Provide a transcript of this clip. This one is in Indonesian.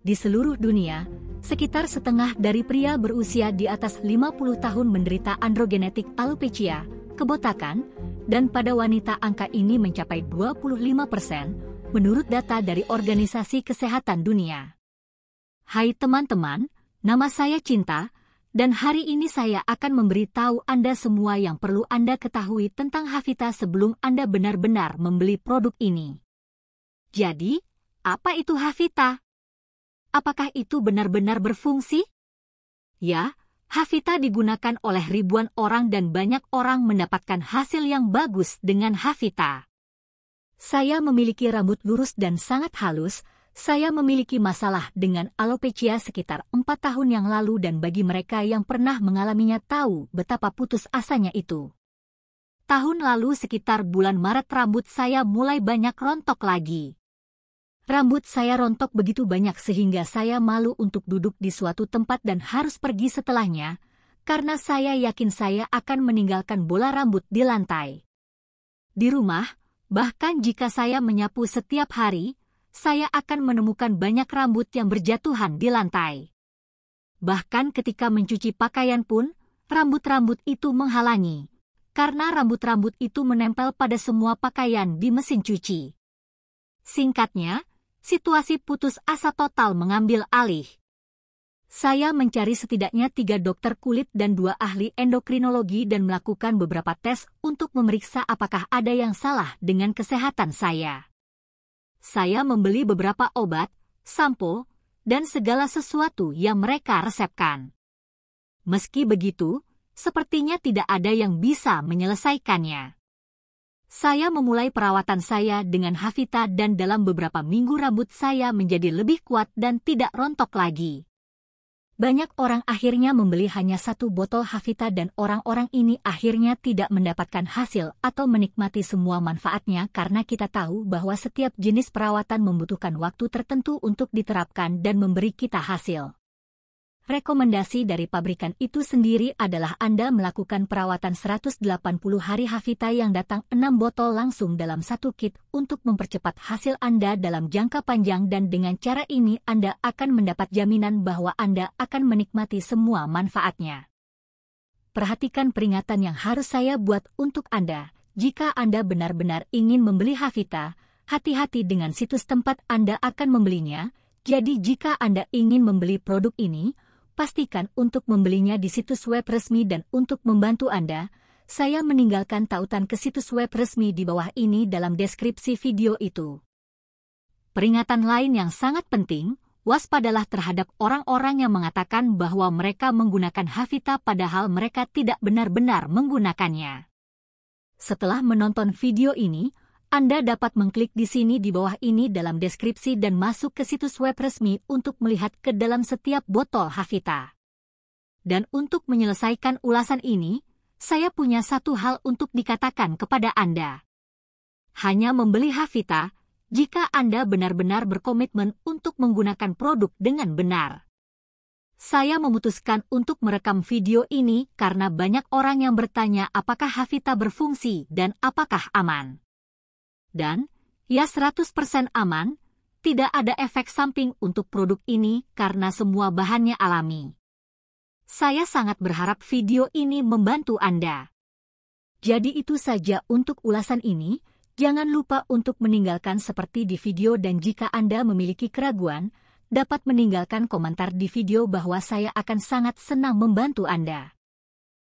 Di seluruh dunia, sekitar setengah dari pria berusia di atas 50 tahun menderita androgenetik alopecia, kebotakan, dan pada wanita angka ini mencapai 25 persen, menurut data dari Organisasi Kesehatan Dunia. Hai teman-teman, nama saya Cinta, dan hari ini saya akan memberitahu Anda semua yang perlu Anda ketahui tentang Havita sebelum Anda benar-benar membeli produk ini. Jadi, apa itu Havita? apakah itu benar-benar berfungsi? Ya, Hafita digunakan oleh ribuan orang dan banyak orang mendapatkan hasil yang bagus dengan Hafita. Saya memiliki rambut lurus dan sangat halus, saya memiliki masalah dengan alopecia sekitar empat tahun yang lalu dan bagi mereka yang pernah mengalaminya tahu betapa putus asanya itu. Tahun lalu sekitar bulan Maret rambut saya mulai banyak rontok lagi. Rambut saya rontok begitu banyak sehingga saya malu untuk duduk di suatu tempat dan harus pergi setelahnya, karena saya yakin saya akan meninggalkan bola rambut di lantai. Di rumah, bahkan jika saya menyapu setiap hari, saya akan menemukan banyak rambut yang berjatuhan di lantai. Bahkan ketika mencuci pakaian pun, rambut-rambut itu menghalangi, karena rambut-rambut itu menempel pada semua pakaian di mesin cuci. Singkatnya, situasi putus asa total mengambil alih. Saya mencari setidaknya tiga dokter kulit dan dua ahli endokrinologi dan melakukan beberapa tes untuk memeriksa apakah ada yang salah dengan kesehatan saya. Saya membeli beberapa obat, sampo, dan segala sesuatu yang mereka resepkan. Meski begitu, sepertinya tidak ada yang bisa menyelesaikannya. Saya memulai perawatan saya dengan Hafita dan dalam beberapa minggu rambut saya menjadi lebih kuat dan tidak rontok lagi. Banyak orang akhirnya membeli hanya satu botol Hafita dan orang-orang ini akhirnya tidak mendapatkan hasil atau menikmati semua manfaatnya karena kita tahu bahwa setiap jenis perawatan membutuhkan waktu tertentu untuk diterapkan dan memberi kita hasil. Rekomendasi dari pabrikan itu sendiri adalah Anda melakukan perawatan 180 hari Havita yang datang 6 botol langsung dalam satu kit untuk mempercepat hasil Anda dalam jangka panjang dan dengan cara ini Anda akan mendapat jaminan bahwa Anda akan menikmati semua manfaatnya. Perhatikan peringatan yang harus saya buat untuk Anda. Jika Anda benar-benar ingin membeli Havita, hati-hati dengan situs tempat Anda akan membelinya. Jadi jika Anda ingin membeli produk ini, pastikan untuk membelinya di situs web resmi dan untuk membantu Anda, saya meninggalkan tautan ke situs web resmi di bawah ini dalam deskripsi video itu. Peringatan lain yang sangat penting, waspadalah terhadap orang-orang yang mengatakan bahwa mereka menggunakan Havita padahal mereka tidak benar-benar menggunakannya. Setelah menonton video ini, anda dapat mengklik di sini di bawah ini dalam deskripsi dan masuk ke situs web resmi untuk melihat ke dalam setiap botol Havita. Dan untuk menyelesaikan ulasan ini, saya punya satu hal untuk dikatakan kepada Anda. Hanya membeli Havita jika Anda benar-benar berkomitmen untuk menggunakan produk dengan benar. Saya memutuskan untuk merekam video ini karena banyak orang yang bertanya apakah Havita berfungsi dan apakah aman dan ya 100% aman, tidak ada efek samping untuk produk ini karena semua bahannya alami. Saya sangat berharap video ini membantu Anda. Jadi itu saja untuk ulasan ini. Jangan lupa untuk meninggalkan seperti di video dan jika Anda memiliki keraguan, dapat meninggalkan komentar di video bahwa saya akan sangat senang membantu Anda.